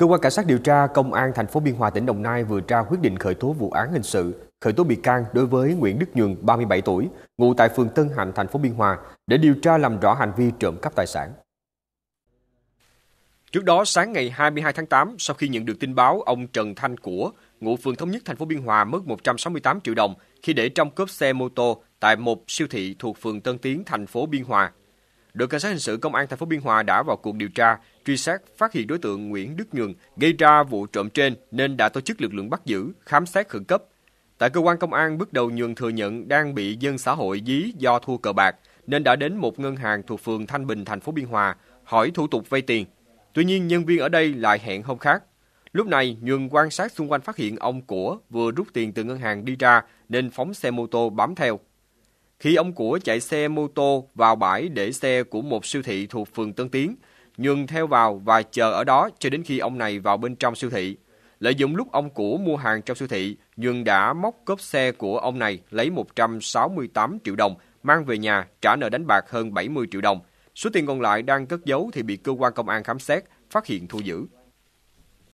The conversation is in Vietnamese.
Cơ quan cảnh sát điều tra Công an thành phố Biên Hòa tỉnh Đồng Nai vừa ra quyết định khởi tố vụ án hình sự, khởi tố bị can đối với Nguyễn Đức Nhường 37 tuổi, ngụ tại phường Tân Hạnh thành phố Biên Hòa để điều tra làm rõ hành vi trộm cắp tài sản. Trước đó sáng ngày 22 tháng 8, sau khi nhận được tin báo ông Trần Thanh Của, ngụ phường Thống Nhất thành phố Biên Hòa mất 168 triệu đồng khi để trong cốp xe mô tô tại một siêu thị thuộc phường Tân Tiến thành phố Biên Hòa đội cảnh sát hình sự công an thành phố Biên Hòa đã vào cuộc điều tra, truy sát, phát hiện đối tượng Nguyễn Đức Nhường gây ra vụ trộm trên nên đã tổ chức lực lượng bắt giữ, khám xét khẩn cấp. Tại cơ quan công an, bước đầu Nhường thừa nhận đang bị dân xã hội dí do thua cờ bạc nên đã đến một ngân hàng thuộc phường Thanh Bình, thành phố Biên Hòa hỏi thủ tục vay tiền. Tuy nhiên, nhân viên ở đây lại hẹn hôm khác. Lúc này, Nhường quan sát xung quanh phát hiện ông của vừa rút tiền từ ngân hàng đi ra nên phóng xe mô tô bám theo. Khi ông của chạy xe mô tô vào bãi để xe của một siêu thị thuộc phường Tân Tiến, Nhường theo vào và chờ ở đó cho đến khi ông này vào bên trong siêu thị. Lợi dụng lúc ông của mua hàng trong siêu thị, Nhường đã móc cốp xe của ông này lấy 168 triệu đồng, mang về nhà trả nợ đánh bạc hơn 70 triệu đồng. Số tiền còn lại đang cất giấu thì bị cơ quan công an khám xét, phát hiện thu giữ.